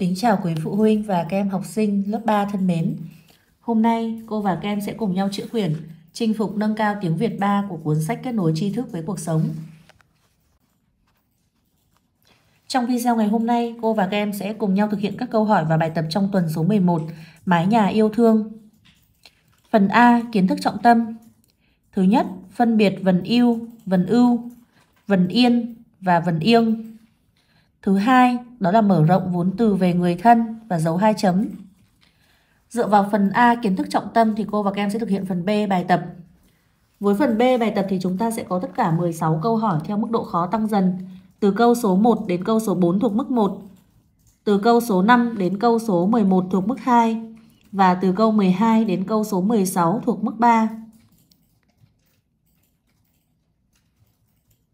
Kính chào quý phụ huynh và các em học sinh lớp 3 thân mến. Hôm nay cô và các em sẽ cùng nhau chữa quyển Chinh phục nâng cao tiếng Việt 3 của cuốn sách kết nối tri thức với cuộc sống. Trong video ngày hôm nay, cô và các em sẽ cùng nhau thực hiện các câu hỏi và bài tập trong tuần số 11 Mái nhà yêu thương. Phần A, kiến thức trọng tâm. Thứ nhất, phân biệt vần yêu, vần ưu, vần yên và vần yên Thứ hai, đó là mở rộng vốn từ về người thân và dấu hai chấm. Dựa vào phần A kiến thức trọng tâm thì cô và các em sẽ thực hiện phần B bài tập. Với phần B bài tập thì chúng ta sẽ có tất cả 16 câu hỏi theo mức độ khó tăng dần, từ câu số 1 đến câu số 4 thuộc mức 1, từ câu số 5 đến câu số 11 thuộc mức 2 và từ câu 12 đến câu số 16 thuộc mức 3.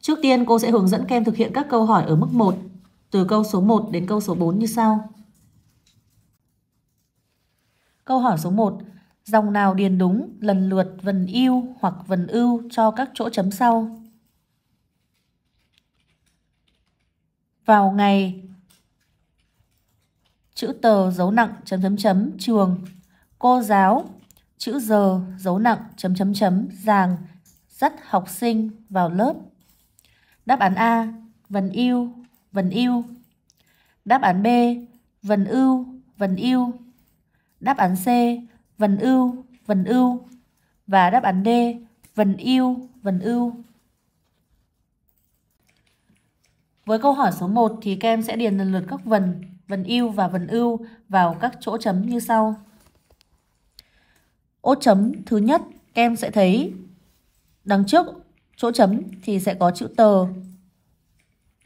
Trước tiên cô sẽ hướng dẫn các em thực hiện các câu hỏi ở mức 1 từ câu số 1 đến câu số 4 như sau. Câu hỏi số 1. Dòng nào điền đúng lần lượt vần yêu hoặc vần ưu cho các chỗ chấm sau? Vào ngày chữ tờ dấu nặng chấm chấm chấm trường cô giáo chữ giờ dấu nặng chấm chấm chấm giàng dắt học sinh vào lớp đáp án a vần yêu vần yêu. Đáp án B, vần ưu, vần yêu. Đáp án C, vần ưu, vần ưu. Và đáp án D, vần ưu vần ưu. Với câu hỏi số 1 thì các em sẽ điền lần lượt các vần, vần ưu và vần ưu vào các chỗ chấm như sau. Ô chấm thứ nhất, các em sẽ thấy đằng trước chỗ chấm thì sẽ có chữ tờ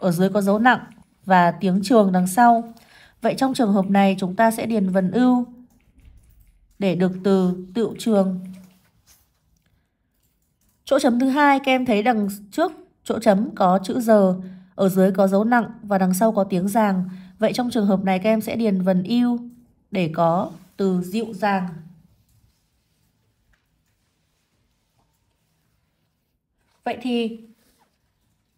ở dưới có dấu nặng và tiếng trường đằng sau. Vậy trong trường hợp này chúng ta sẽ điền vần ưu để được từ tựu trường. Chỗ chấm thứ hai các em thấy đằng trước chỗ chấm có chữ giờ, ở dưới có dấu nặng và đằng sau có tiếng giàng. Vậy trong trường hợp này các em sẽ điền vần yêu để có từ dịu dàng. Vậy thì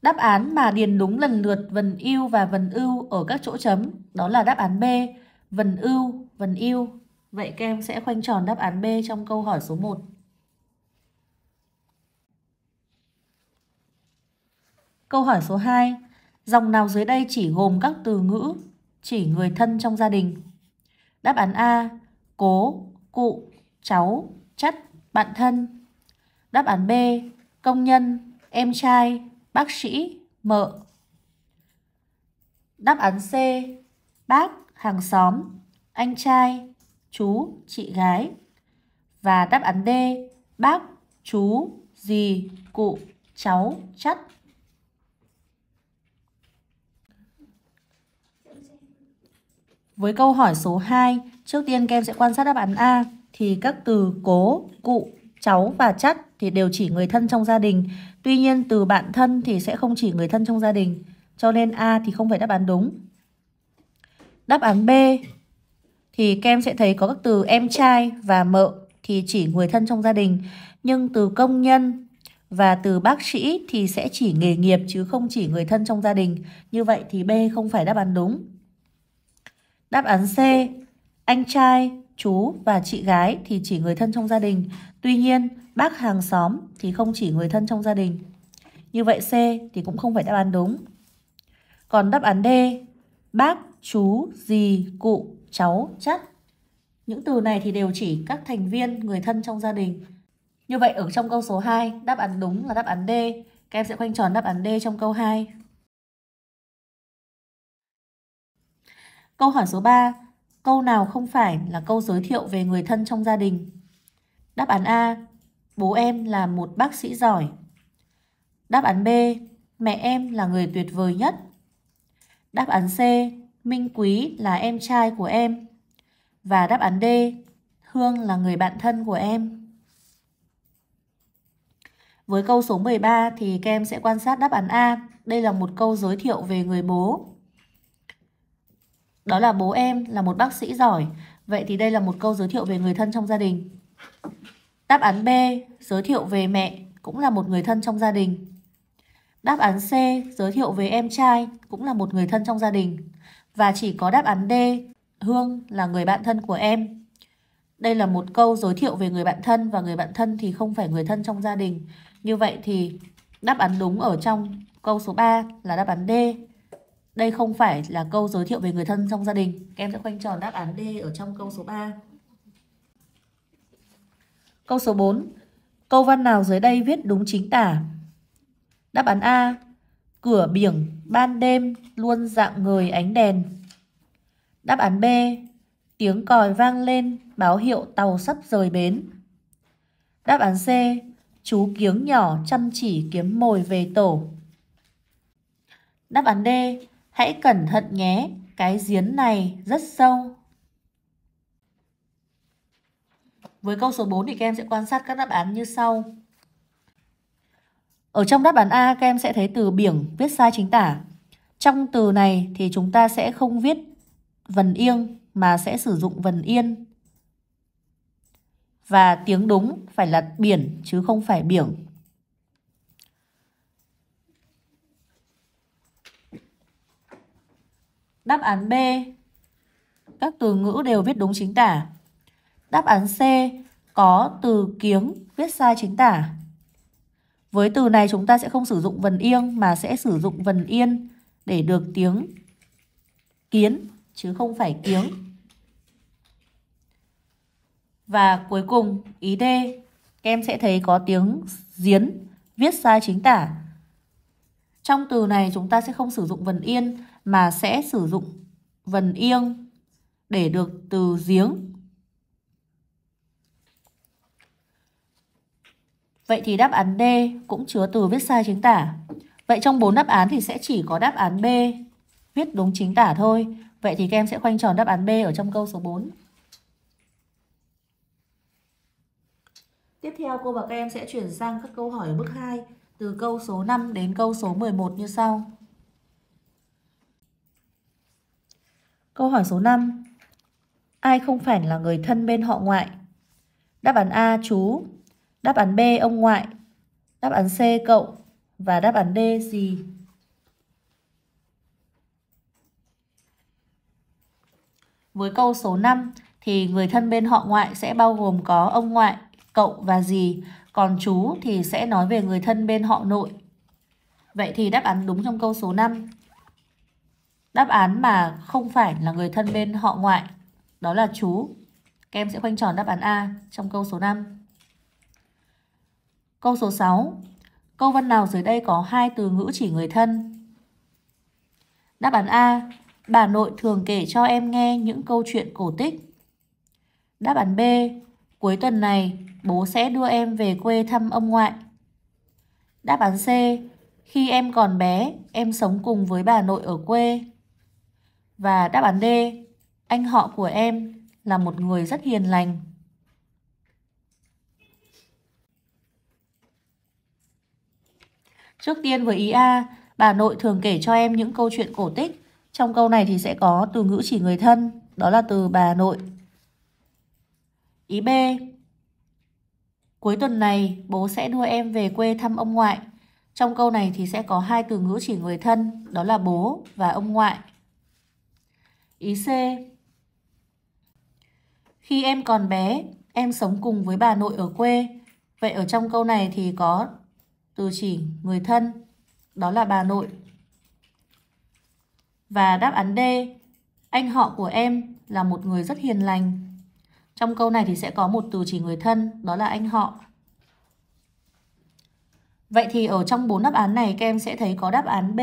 Đáp án mà điền đúng lần lượt vần yêu và vần ưu ở các chỗ chấm đó là đáp án B, vần ưu, vần yêu. Vậy các em sẽ khoanh tròn đáp án B trong câu hỏi số 1. Câu hỏi số 2. Dòng nào dưới đây chỉ gồm các từ ngữ chỉ người thân trong gia đình? Đáp án A. Cố, cụ, cháu, chất bạn thân. Đáp án B. Công nhân, em trai, bác sĩ, mợ. Đáp án C. Bác, hàng xóm, anh trai, chú, chị gái. Và đáp án D. Bác, chú, dì, cụ, cháu, chắt. Với câu hỏi số 2, trước tiên các em sẽ quan sát đáp án A thì các từ cố, cụ, cháu và chắt thì đều chỉ người thân trong gia đình. Tuy nhiên từ bạn thân thì sẽ không chỉ người thân trong gia đình. Cho nên A thì không phải đáp án đúng. Đáp án B thì kem sẽ thấy có các từ em trai và mợ thì chỉ người thân trong gia đình. Nhưng từ công nhân và từ bác sĩ thì sẽ chỉ nghề nghiệp chứ không chỉ người thân trong gia đình. Như vậy thì B không phải đáp án đúng. Đáp án C, anh trai chú và chị gái thì chỉ người thân trong gia đình. Tuy nhiên, bác hàng xóm thì không chỉ người thân trong gia đình. Như vậy C thì cũng không phải đáp án đúng. Còn đáp án D, bác, chú, dì, cụ, cháu, chắc. Những từ này thì đều chỉ các thành viên, người thân trong gia đình. Như vậy ở trong câu số 2, đáp án đúng là đáp án D. Các em sẽ khoanh tròn đáp án D trong câu 2. Câu hỏi số 3. Câu nào không phải là câu giới thiệu về người thân trong gia đình? Đáp án A. Bố em là một bác sĩ giỏi. Đáp án B. Mẹ em là người tuyệt vời nhất. Đáp án C. Minh Quý là em trai của em. Và đáp án D. Hương là người bạn thân của em. Với câu số 13 thì các em sẽ quan sát đáp án A. Đây là một câu giới thiệu về người bố. Đó là bố em là một bác sĩ giỏi. Vậy thì đây là một câu giới thiệu về người thân trong gia đình. Đáp án B, giới thiệu về mẹ, cũng là một người thân trong gia đình. Đáp án C, giới thiệu về em trai, cũng là một người thân trong gia đình. Và chỉ có đáp án D, Hương là người bạn thân của em. Đây là một câu giới thiệu về người bạn thân và người bạn thân thì không phải người thân trong gia đình. Như vậy thì đáp án đúng ở trong câu số 3 là đáp án D. Đây không phải là câu giới thiệu về người thân trong gia đình. Các em sẽ khoanh tròn đáp án D ở trong câu số 3. Câu số 4. Câu văn nào dưới đây viết đúng chính tả? Đáp án A. Cửa biển ban đêm luôn dạng người ánh đèn. Đáp án B. Tiếng còi vang lên báo hiệu tàu sắp rời bến. Đáp án C. Chú kiếng nhỏ chăm chỉ kiếm mồi về tổ. Đáp án D. Hãy cẩn thận nhé, cái giếng này rất sâu. Với câu số 4 thì các em sẽ quan sát các đáp án như sau. Ở trong đáp án A các em sẽ thấy từ biển viết sai chính tả. Trong từ này thì chúng ta sẽ không viết vần yên mà sẽ sử dụng vần yên. Và tiếng đúng phải là biển chứ không phải biển. Đáp án B. Các từ ngữ đều viết đúng chính tả. Đáp án C. Có từ kiếng viết sai chính tả. Với từ này chúng ta sẽ không sử dụng vần yên mà sẽ sử dụng vần yên để được tiếng kiến chứ không phải kiếng. Và cuối cùng, ý D, các em sẽ thấy có tiếng diến viết sai chính tả. Trong từ này chúng ta sẽ không sử dụng vần yên mà sẽ sử dụng vần yên để được từ giếng. Vậy thì đáp án D cũng chứa từ viết sai chính tả. Vậy trong bốn đáp án thì sẽ chỉ có đáp án B viết đúng chính tả thôi. Vậy thì các em sẽ khoanh tròn đáp án B ở trong câu số 4. Tiếp theo cô và các em sẽ chuyển sang các câu hỏi ở bước 2 từ câu số 5 đến câu số 11 như sau. Câu hỏi số 5. Ai không phải là người thân bên họ ngoại? Đáp án A chú, đáp án B ông ngoại, đáp án C cậu và đáp án D gì? Với câu số 5 thì người thân bên họ ngoại sẽ bao gồm có ông ngoại, cậu và dì, còn chú thì sẽ nói về người thân bên họ nội. Vậy thì đáp án đúng trong câu số 5 đáp án mà không phải là người thân bên họ ngoại, đó là chú. Các em sẽ khoanh tròn đáp án A trong câu số 5. Câu số 6. Câu văn nào dưới đây có hai từ ngữ chỉ người thân? Đáp án A. Bà nội thường kể cho em nghe những câu chuyện cổ tích. Đáp án B. Cuối tuần này, bố sẽ đưa em về quê thăm ông ngoại. Đáp án C. Khi em còn bé, em sống cùng với bà nội ở quê. Và đáp án D, anh họ của em là một người rất hiền lành. Trước tiên với ý A, bà nội thường kể cho em những câu chuyện cổ tích. Trong câu này thì sẽ có từ ngữ chỉ người thân, đó là từ bà nội. Ý B, cuối tuần này bố sẽ đưa em về quê thăm ông ngoại. Trong câu này thì sẽ có hai từ ngữ chỉ người thân, đó là bố và ông ngoại. Ý C. Khi em còn bé, em sống cùng với bà nội ở quê. Vậy ở trong câu này thì có từ chỉ người thân, đó là bà nội. Và đáp án D, anh họ của em là một người rất hiền lành. Trong câu này thì sẽ có một từ chỉ người thân, đó là anh họ. Vậy thì ở trong bốn đáp án này các em sẽ thấy có đáp án B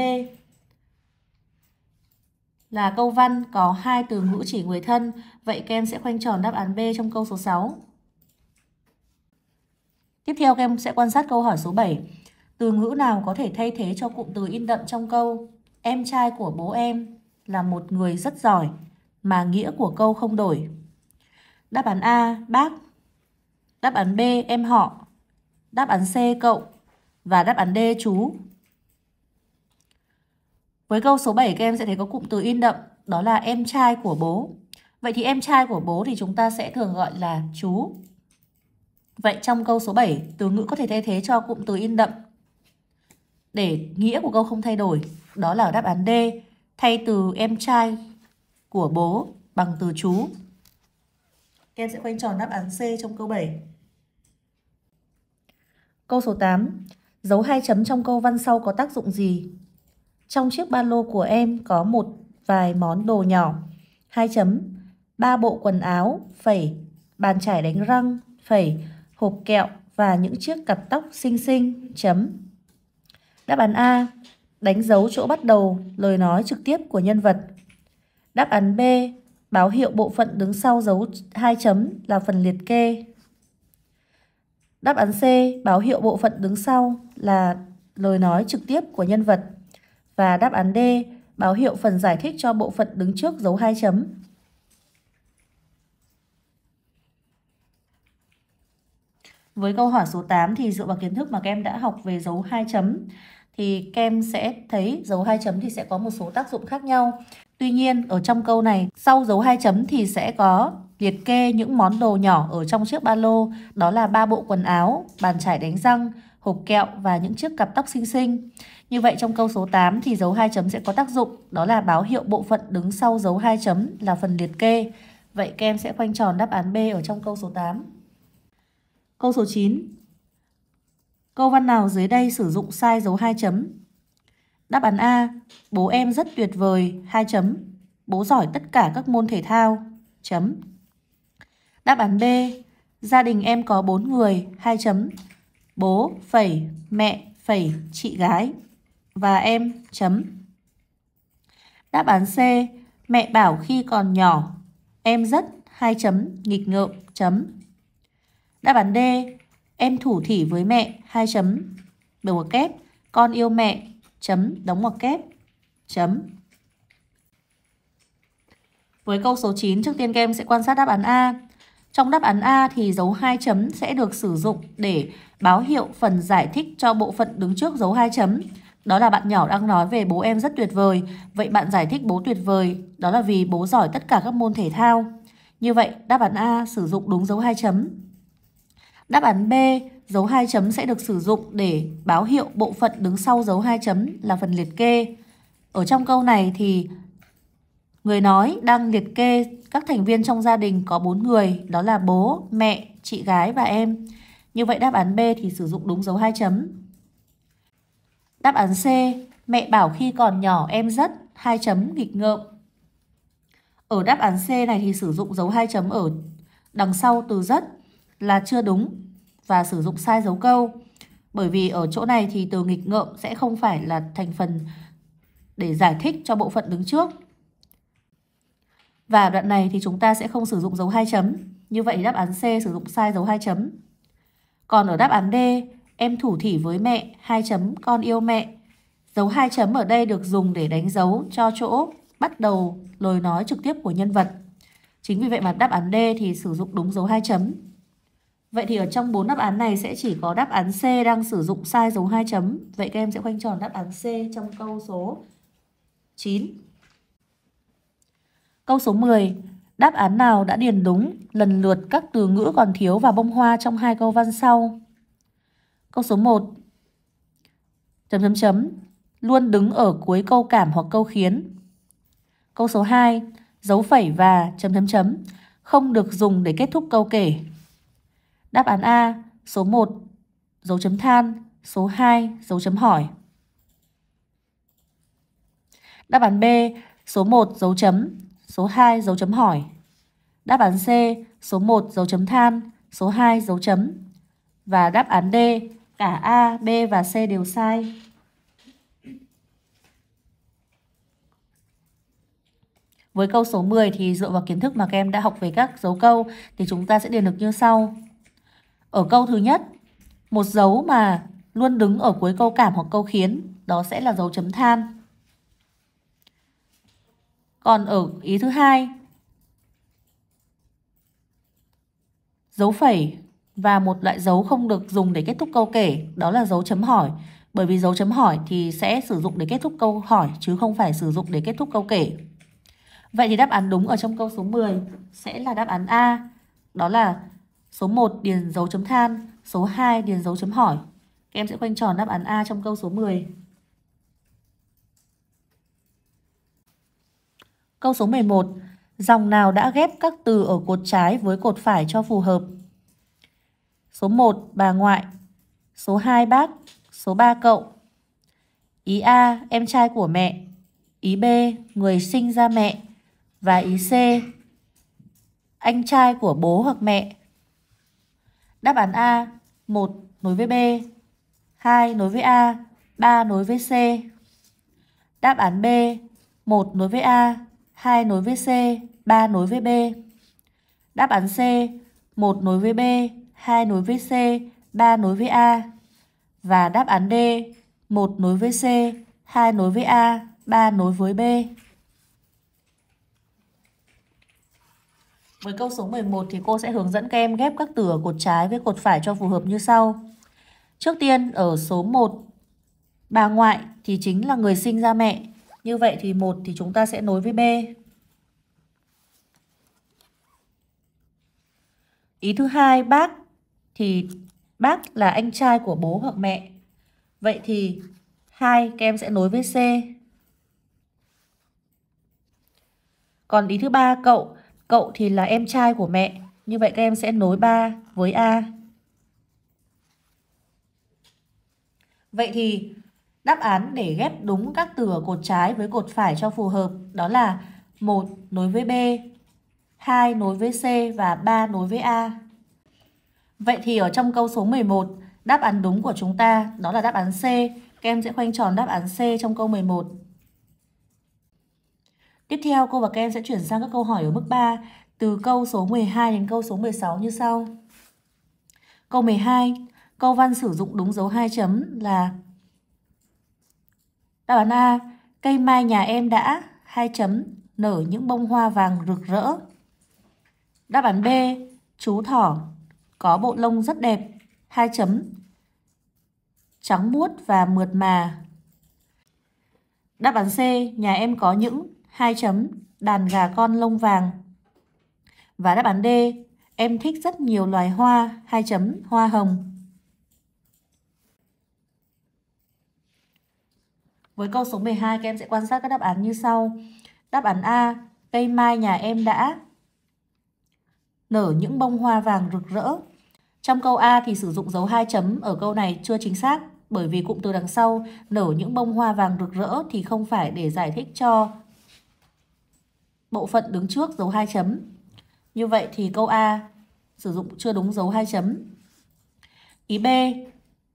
là câu văn có hai từ ngữ chỉ người thân, vậy kem sẽ khoanh tròn đáp án B trong câu số 6. Tiếp theo kem sẽ quan sát câu hỏi số 7. Từ ngữ nào có thể thay thế cho cụm từ in đậm trong câu Em trai của bố em là một người rất giỏi mà nghĩa của câu không đổi. Đáp án A, bác. Đáp án B, em họ. Đáp án C, cậu. Và đáp án D, chú. Với câu số 7 các em sẽ thấy có cụm từ in đậm, đó là em trai của bố. Vậy thì em trai của bố thì chúng ta sẽ thường gọi là chú. Vậy trong câu số 7, từ ngữ có thể thay thế cho cụm từ in đậm để nghĩa của câu không thay đổi. Đó là đáp án D, thay từ em trai của bố bằng từ chú. Các em sẽ khoanh tròn đáp án C trong câu 7. Câu số 8. Dấu hai chấm trong câu văn sau có tác dụng gì? Trong chiếc ba lô của em có một vài món đồ nhỏ. Hai chấm. Ba bộ quần áo, phẩy, bàn chải đánh răng, phẩy, hộp kẹo và những chiếc cặp tóc xinh xinh, chấm. Đáp án A. Đánh dấu chỗ bắt đầu lời nói trực tiếp của nhân vật. Đáp án B. Báo hiệu bộ phận đứng sau dấu hai chấm là phần liệt kê. Đáp án C. Báo hiệu bộ phận đứng sau là lời nói trực tiếp của nhân vật. Và đáp án D, báo hiệu phần giải thích cho bộ phận đứng trước dấu hai chấm. Với câu hỏi số 8 thì dựa vào kiến thức mà các em đã học về dấu hai chấm thì các em sẽ thấy dấu hai chấm thì sẽ có một số tác dụng khác nhau. Tuy nhiên ở trong câu này sau dấu hai chấm thì sẽ có liệt kê những món đồ nhỏ ở trong chiếc ba lô đó là ba bộ quần áo, bàn chải đánh răng, hộp kẹo và những chiếc cặp tóc xinh xinh. Như vậy trong câu số 8 thì dấu hai chấm sẽ có tác dụng, đó là báo hiệu bộ phận đứng sau dấu hai chấm là phần liệt kê. Vậy các em sẽ khoanh tròn đáp án B ở trong câu số 8. Câu số 9. Câu văn nào dưới đây sử dụng sai dấu hai chấm? Đáp án A, bố em rất tuyệt vời, hai chấm. Bố giỏi tất cả các môn thể thao, chấm. Đáp án B, gia đình em có 4 người, hai chấm bố phẩy mẹ phẩy chị gái và em chấm. Đáp án C, mẹ bảo khi còn nhỏ, em rất hai chấm nghịch ngợm chấm. Đáp án D, em thủ thỉ với mẹ hai chấm đầu ngoặc kép, con yêu mẹ chấm đóng ngoặc kép chấm. Với câu số 9, trước tiên các em sẽ quan sát đáp án A. Trong đáp án A thì dấu hai chấm sẽ được sử dụng để báo hiệu phần giải thích cho bộ phận đứng trước dấu hai chấm. Đó là bạn nhỏ đang nói về bố em rất tuyệt vời. Vậy bạn giải thích bố tuyệt vời, đó là vì bố giỏi tất cả các môn thể thao. Như vậy, đáp án A sử dụng đúng dấu hai chấm. Đáp án B, dấu hai chấm sẽ được sử dụng để báo hiệu bộ phận đứng sau dấu hai chấm là phần liệt kê. Ở trong câu này thì người nói đang liệt kê các thành viên trong gia đình có 4 người, đó là bố, mẹ, chị gái và em. Như vậy đáp án B thì sử dụng đúng dấu hai chấm. Đáp án C, mẹ bảo khi còn nhỏ em rất hai chấm nghịch ngợm. Ở đáp án C này thì sử dụng dấu hai chấm ở đằng sau từ rất là chưa đúng và sử dụng sai dấu câu. Bởi vì ở chỗ này thì từ nghịch ngợm sẽ không phải là thành phần để giải thích cho bộ phận đứng trước. Và đoạn này thì chúng ta sẽ không sử dụng dấu hai chấm. Như vậy đáp án C sử dụng sai dấu hai chấm. Còn ở đáp án D, em thủ thỉ với mẹ, hai chấm con yêu mẹ. Dấu hai chấm ở đây được dùng để đánh dấu cho chỗ bắt đầu lời nói trực tiếp của nhân vật. Chính vì vậy mà đáp án D thì sử dụng đúng dấu hai chấm. Vậy thì ở trong bốn đáp án này sẽ chỉ có đáp án C đang sử dụng sai dấu hai chấm. Vậy các em sẽ khoanh tròn đáp án C trong câu số 9. Câu số 10. Đáp án nào đã điền đúng, lần lượt các từ ngữ còn thiếu và bông hoa trong hai câu văn sau. Câu số 1. Chấm chấm chấm. Luôn đứng ở cuối câu cảm hoặc câu khiến. Câu số 2. Dấu phẩy và chấm chấm chấm. Không được dùng để kết thúc câu kể. Đáp án A. Số 1. Dấu chấm than. Số 2. Dấu chấm hỏi. Đáp án B. Số 1. Dấu chấm số 2 dấu chấm hỏi. Đáp án C, số 1 dấu chấm than, số 2 dấu chấm. Và đáp án D, cả A, B và C đều sai. Với câu số 10 thì dựa vào kiến thức mà các em đã học về các dấu câu thì chúng ta sẽ điền được như sau. Ở câu thứ nhất, một dấu mà luôn đứng ở cuối câu cảm hoặc câu khiến, đó sẽ là dấu chấm than. Còn ở ý thứ hai dấu phẩy và một loại dấu không được dùng để kết thúc câu kể, đó là dấu chấm hỏi. Bởi vì dấu chấm hỏi thì sẽ sử dụng để kết thúc câu hỏi chứ không phải sử dụng để kết thúc câu kể. Vậy thì đáp án đúng ở trong câu số 10 sẽ là đáp án A. Đó là số 1 điền dấu chấm than, số 2 điền dấu chấm hỏi. Các em sẽ khoanh tròn đáp án A trong câu số 10. Câu số 11. Dòng nào đã ghép các từ ở cột trái với cột phải cho phù hợp? Số 1 bà ngoại, số 2 bác, số 3 cậu. Ý A em trai của mẹ, ý B người sinh ra mẹ và ý C anh trai của bố hoặc mẹ. Đáp án A 1 nối với B, 2 nối với A, 3 nối với C. Đáp án B 1 nối với A, 2 nối với C, 3 nối với B. Đáp án C, 1 nối với B, 2 nối với C, 3 nối với A. Và đáp án D, 1 nối với C, 2 nối với A, 3 nối với B. Với câu số 11 thì cô sẽ hướng dẫn các em ghép các từ ở cột trái với cột phải cho phù hợp như sau. Trước tiên ở số 1, bà ngoại thì chính là người sinh ra mẹ. Như vậy thì một thì chúng ta sẽ nối với B. Ý thứ hai bác thì bác là anh trai của bố hoặc mẹ. Vậy thì hai các em sẽ nối với C. Còn ý thứ ba cậu, cậu thì là em trai của mẹ. Như vậy các em sẽ nối 3 với A. Vậy thì Đáp án để ghép đúng các từ cột trái với cột phải cho phù hợp đó là 1 nối với B, 2 nối với C và 3 nối với A. Vậy thì ở trong câu số 11, đáp án đúng của chúng ta đó là đáp án C. Các em sẽ khoanh tròn đáp án C trong câu 11. Tiếp theo, cô và các em sẽ chuyển sang các câu hỏi ở mức 3 từ câu số 12 đến câu số 16 như sau. Câu 12, câu văn sử dụng đúng dấu hai chấm là Đáp án A, cây mai nhà em đã hai chấm nở những bông hoa vàng rực rỡ. Đáp án B, chú thỏ có bộ lông rất đẹp, hai chấm trắng muốt và mượt mà. Đáp án C, nhà em có những hai chấm đàn gà con lông vàng. Và đáp án D, em thích rất nhiều loài hoa, hai chấm hoa hồng. Với câu số 12 các em sẽ quan sát các đáp án như sau. Đáp án A, cây mai nhà em đã nở những bông hoa vàng rực rỡ. Trong câu A thì sử dụng dấu hai chấm ở câu này chưa chính xác bởi vì cụm từ đằng sau nở những bông hoa vàng rực rỡ thì không phải để giải thích cho bộ phận đứng trước dấu hai chấm. Như vậy thì câu A sử dụng chưa đúng dấu hai chấm. Ý B,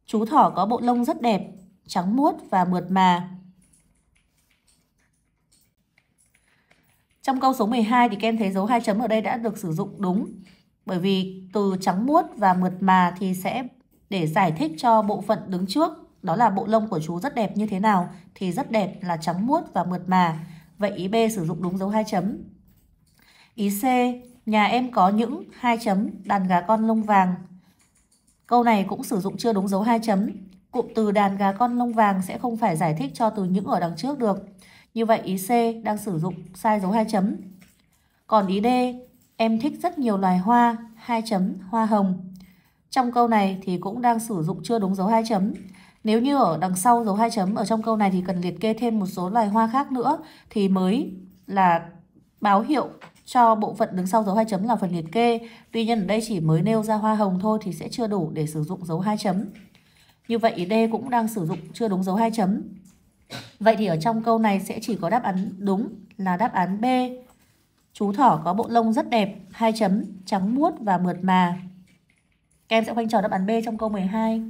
chú thỏ có bộ lông rất đẹp, trắng muốt và mượt mà. Trong câu số 12 thì kem thấy dấu hai chấm ở đây đã được sử dụng đúng. Bởi vì từ trắng muốt và mượt mà thì sẽ để giải thích cho bộ phận đứng trước. Đó là bộ lông của chú rất đẹp như thế nào thì rất đẹp là trắng muốt và mượt mà. Vậy ý B sử dụng đúng dấu hai chấm. Ý C, nhà em có những hai chấm đàn gà con lông vàng. Câu này cũng sử dụng chưa đúng dấu hai chấm. Cụm từ đàn gà con lông vàng sẽ không phải giải thích cho từ những ở đằng trước được. Như vậy ý C đang sử dụng sai dấu hai chấm. Còn ý D, em thích rất nhiều loài hoa, hai chấm, hoa hồng. Trong câu này thì cũng đang sử dụng chưa đúng dấu hai chấm. Nếu như ở đằng sau dấu hai chấm ở trong câu này thì cần liệt kê thêm một số loài hoa khác nữa thì mới là báo hiệu cho bộ phận đứng sau dấu hai chấm là phần liệt kê. Tuy nhiên ở đây chỉ mới nêu ra hoa hồng thôi thì sẽ chưa đủ để sử dụng dấu hai chấm. Như vậy ý D cũng đang sử dụng chưa đúng dấu hai chấm. Vậy thì ở trong câu này sẽ chỉ có đáp án đúng là đáp án B. Chú thỏ có bộ lông rất đẹp, hai chấm, trắng muốt và mượt mà. Các em sẽ khoanh tròn đáp án B trong câu 12.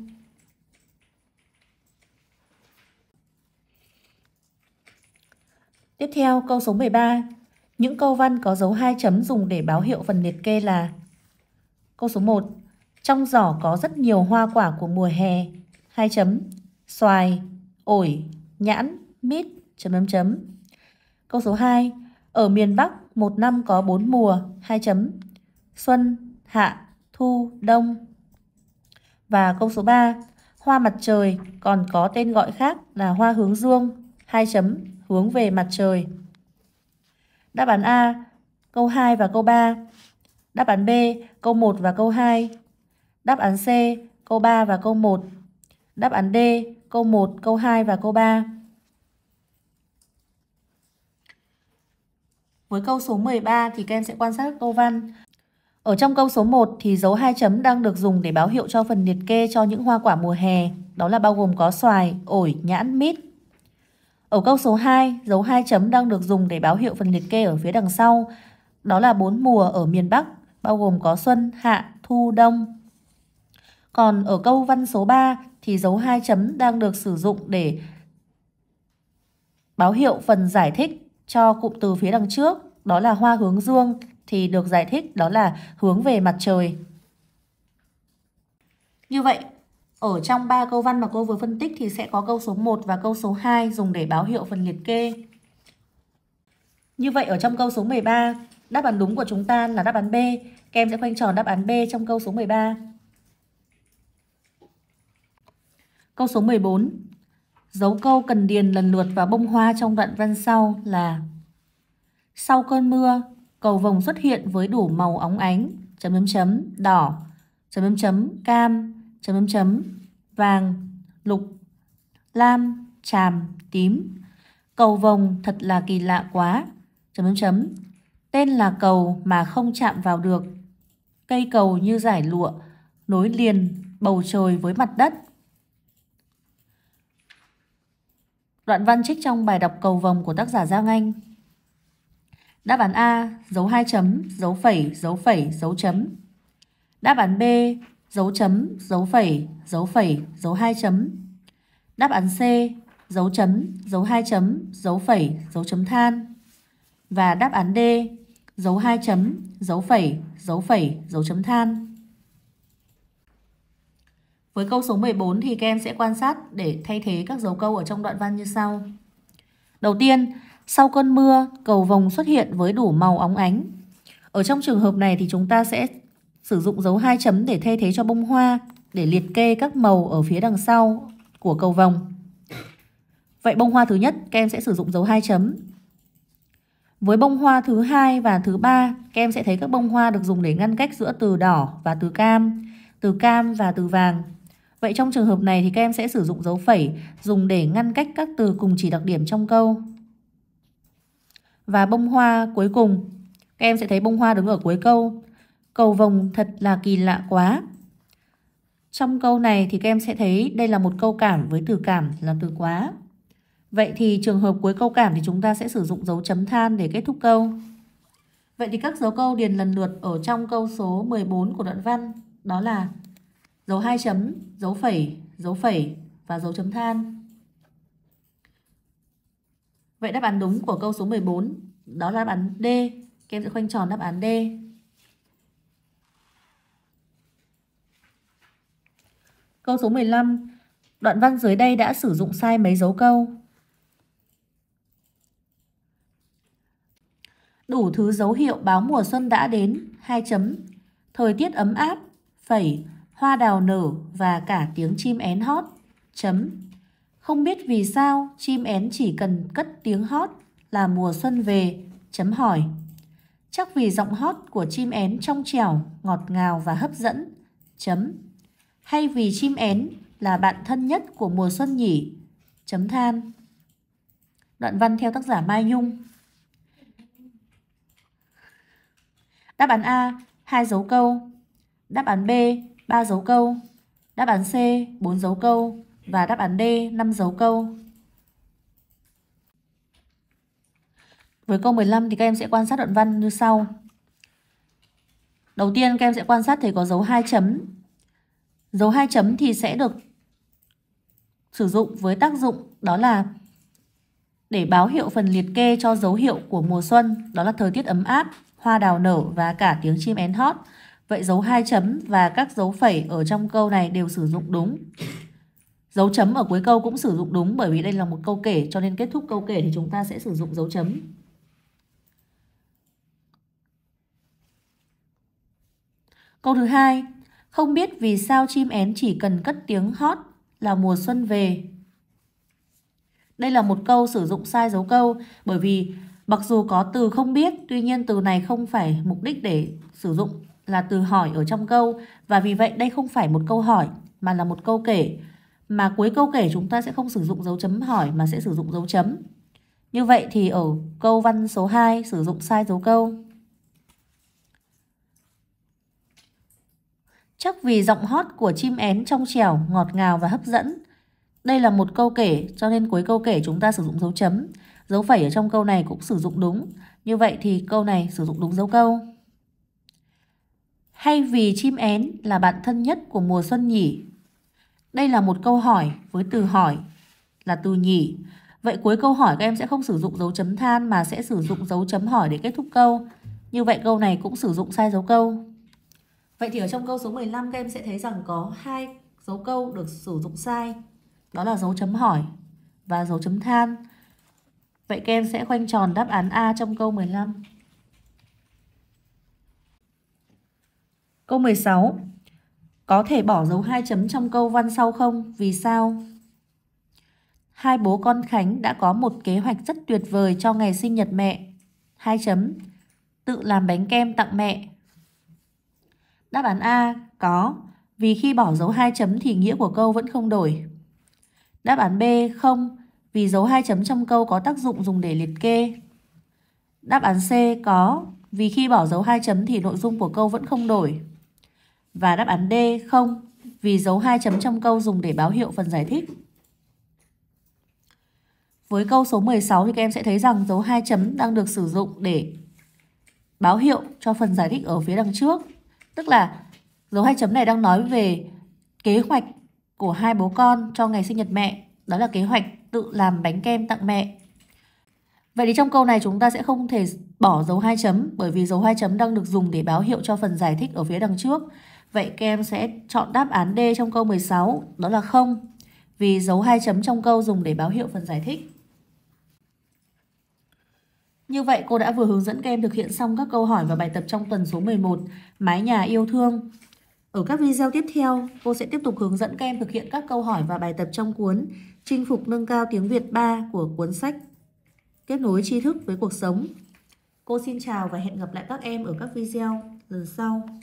Tiếp theo câu số 13. Những câu văn có dấu hai chấm dùng để báo hiệu phần liệt kê là Câu số 1. Trong giỏ có rất nhiều hoa quả của mùa hè. hai chấm. Xoài, ổi, nhãn, mít, chấm chấm chấm. Câu số 2. Ở miền Bắc, một năm có bốn mùa, hai chấm. Xuân, hạ, thu, đông. Và câu số 3. Hoa mặt trời còn có tên gọi khác là hoa hướng dương, hai chấm, hướng về mặt trời. Đáp án A, câu 2 và câu 3. Đáp án B, câu 1 và câu 2. Đáp án C, câu 3 và câu 1. Đáp án D, câu 1, câu 2 và câu 3. Với câu số 13 thì các em sẽ quan sát câu văn. Ở trong câu số 1 thì dấu hai chấm đang được dùng để báo hiệu cho phần liệt kê cho những hoa quả mùa hè, đó là bao gồm có xoài, ổi, nhãn, mít. Ở câu số 2, dấu hai chấm đang được dùng để báo hiệu phần liệt kê ở phía đằng sau, đó là bốn mùa ở miền Bắc, bao gồm có xuân, hạ, thu, đông. Còn ở câu văn số 3 thì dấu hai chấm đang được sử dụng để báo hiệu phần giải thích cho cụm từ phía đằng trước, đó là hoa hướng dương thì được giải thích đó là hướng về mặt trời. Như vậy, ở trong ba câu văn mà cô vừa phân tích thì sẽ có câu số 1 và câu số 2 dùng để báo hiệu phần liệt kê. Như vậy ở trong câu số 13, đáp án đúng của chúng ta là đáp án B. Các em sẽ khoanh tròn đáp án B trong câu số 13. Câu số 14. Dấu câu cần điền lần lượt vào bông hoa trong đoạn văn sau là Sau cơn mưa, cầu vồng xuất hiện với đủ màu óng ánh, chấm chấm chấm, đỏ, chấm chấm chấm, cam, chấm chấm chấm, vàng, lục, lam, tràm, tím. Cầu vồng thật là kỳ lạ quá, chấm chấm chấm, tên là cầu mà không chạm vào được. Cây cầu như giải lụa, nối liền bầu trời với mặt đất Đoạn văn trích trong bài đọc cầu vồng của tác giả Giang Anh. Đáp án A, dấu hai chấm, dấu phẩy, dấu phẩy, dấu chấm. Đáp án B, dấu chấm, dấu phẩy, dấu phẩy, dấu hai chấm. Đáp án C, dấu chấm, dấu hai chấm, dấu phẩy, dấu chấm than. Và đáp án D, dấu hai chấm, dấu phẩy, dấu phẩy, dấu chấm than. Với câu số 14 thì các em sẽ quan sát để thay thế các dấu câu ở trong đoạn văn như sau. Đầu tiên, sau cơn mưa, cầu vồng xuất hiện với đủ màu óng ánh. Ở trong trường hợp này thì chúng ta sẽ sử dụng dấu hai chấm để thay thế cho bông hoa để liệt kê các màu ở phía đằng sau của cầu vồng. Vậy bông hoa thứ nhất các em sẽ sử dụng dấu hai chấm. Với bông hoa thứ hai và thứ ba, các em sẽ thấy các bông hoa được dùng để ngăn cách giữa từ đỏ và từ cam, từ cam và từ vàng. Vậy trong trường hợp này thì các em sẽ sử dụng dấu phẩy dùng để ngăn cách các từ cùng chỉ đặc điểm trong câu. Và bông hoa cuối cùng, các em sẽ thấy bông hoa đứng ở cuối câu. Cầu vồng thật là kỳ lạ quá. Trong câu này thì các em sẽ thấy đây là một câu cảm với từ cảm là từ quá. Vậy thì trường hợp cuối câu cảm thì chúng ta sẽ sử dụng dấu chấm than để kết thúc câu. Vậy thì các dấu câu điền lần lượt ở trong câu số 14 của đoạn văn đó là dấu hai chấm, dấu phẩy, dấu phẩy và dấu chấm than. Vậy đáp án đúng của câu số 14 đó là đáp án D. Các em sẽ khoanh tròn đáp án D. Câu số 15. Đoạn văn dưới đây đã sử dụng sai mấy dấu câu? Đủ thứ dấu hiệu báo mùa xuân đã đến, hai chấm. Thời tiết ấm áp, phẩy, hoa đào nở và cả tiếng chim én hót. Chấm. Không biết vì sao chim én chỉ cần cất tiếng hót là mùa xuân về. Chấm hỏi. Chắc vì giọng hót của chim én trong trẻo, ngọt ngào và hấp dẫn. Chấm. Hay vì chim én là bạn thân nhất của mùa xuân nhỉ? Chấm than. Đoạn văn theo tác giả Mai Nhung. Đáp án A, hai dấu câu. Đáp án B, 3 dấu câu, đáp án C 4 dấu câu và đáp án D 5 dấu câu. Với câu 15 thì các em sẽ quan sát đoạn văn như sau. Đầu tiên các em sẽ quan sát thấy có dấu hai chấm. Dấu hai chấm thì sẽ được sử dụng với tác dụng đó là để báo hiệu phần liệt kê cho dấu hiệu của mùa xuân, đó là thời tiết ấm áp, hoa đào nở và cả tiếng chim én hót. Vậy dấu hai chấm và các dấu phẩy ở trong câu này đều sử dụng đúng. Dấu chấm ở cuối câu cũng sử dụng đúng bởi vì đây là một câu kể cho nên kết thúc câu kể thì chúng ta sẽ sử dụng dấu chấm. Câu thứ hai, không biết vì sao chim én chỉ cần cất tiếng hót là mùa xuân về. Đây là một câu sử dụng sai dấu câu bởi vì mặc dù có từ không biết, tuy nhiên từ này không phải mục đích để sử dụng là từ hỏi ở trong câu và vì vậy đây không phải một câu hỏi mà là một câu kể. Mà cuối câu kể chúng ta sẽ không sử dụng dấu chấm hỏi mà sẽ sử dụng dấu chấm. Như vậy thì ở câu văn số 2 sử dụng sai dấu câu. Chắc vì giọng hót của chim én trong trèo ngọt ngào và hấp dẫn. Đây là một câu kể, cho nên cuối câu kể chúng ta sử dụng dấu chấm. Dấu phẩy ở trong câu này cũng sử dụng đúng. Như vậy thì câu này sử dụng đúng dấu câu hay vì chim én là bạn thân nhất của mùa xuân nhỉ? Đây là một câu hỏi với từ hỏi là từ nhỉ. Vậy cuối câu hỏi các em sẽ không sử dụng dấu chấm than mà sẽ sử dụng dấu chấm hỏi để kết thúc câu. Như vậy câu này cũng sử dụng sai dấu câu. Vậy thì ở trong câu số 15 các em sẽ thấy rằng có hai dấu câu được sử dụng sai. Đó là dấu chấm hỏi và dấu chấm than. Vậy các em sẽ khoanh tròn đáp án A trong câu 15. Câu 16. Có thể bỏ dấu hai chấm trong câu văn sau không? Vì sao? Hai bố con Khánh đã có một kế hoạch rất tuyệt vời cho ngày sinh nhật mẹ. Hai chấm. Tự làm bánh kem tặng mẹ. Đáp án A có, vì khi bỏ dấu hai chấm thì nghĩa của câu vẫn không đổi. Đáp án B không, vì dấu hai chấm trong câu có tác dụng dùng để liệt kê. Đáp án C có, vì khi bỏ dấu hai chấm thì nội dung của câu vẫn không đổi. Và đáp án D không, vì dấu hai chấm trong câu dùng để báo hiệu phần giải thích. Với câu số 16 thì các em sẽ thấy rằng dấu hai chấm đang được sử dụng để báo hiệu cho phần giải thích ở phía đằng trước. Tức là dấu hai chấm này đang nói về kế hoạch của hai bố con cho ngày sinh nhật mẹ. Đó là kế hoạch tự làm bánh kem tặng mẹ. Vậy thì trong câu này chúng ta sẽ không thể bỏ dấu hai chấm bởi vì dấu hai chấm đang được dùng để báo hiệu cho phần giải thích ở phía đằng trước. Vậy các em sẽ chọn đáp án D trong câu 16, đó là không. Vì dấu hai chấm trong câu dùng để báo hiệu phần giải thích. Như vậy cô đã vừa hướng dẫn các em thực hiện xong các câu hỏi và bài tập trong tuần số 11 Mái nhà yêu thương. Ở các video tiếp theo, cô sẽ tiếp tục hướng dẫn các em thực hiện các câu hỏi và bài tập trong cuốn Chinh phục nâng cao tiếng Việt 3 của cuốn sách Kết nối tri thức với cuộc sống. Cô xin chào và hẹn gặp lại các em ở các video lần sau.